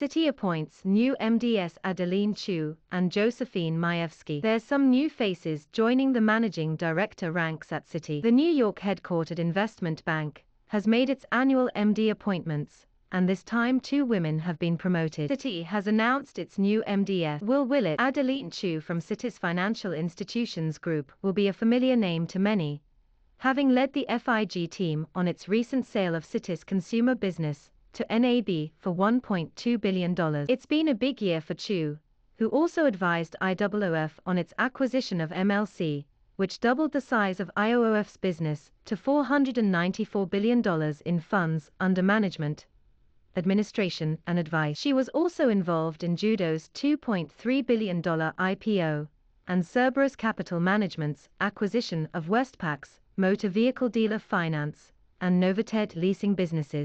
City appoints new MDS Adeline Chu and Josephine Maevsky. There's some new faces joining the managing director ranks at City. The New York headquartered investment bank has made its annual MD appointments, and this time two women have been promoted. City has announced its new MDS. Will Willett Adeline Chu from City's Financial Institutions Group will be a familiar name to many, having led the FIG team on its recent sale of City's consumer business to NAB for $1.2 billion. It's been a big year for Chu, who also advised IOOF on its acquisition of MLC, which doubled the size of IOOF's business to $494 billion in funds under management, administration, and advice. She was also involved in Judo's $2.3 billion IPO and Cerberus Capital Management's acquisition of Westpac's motor vehicle dealer finance and Novated leasing businesses.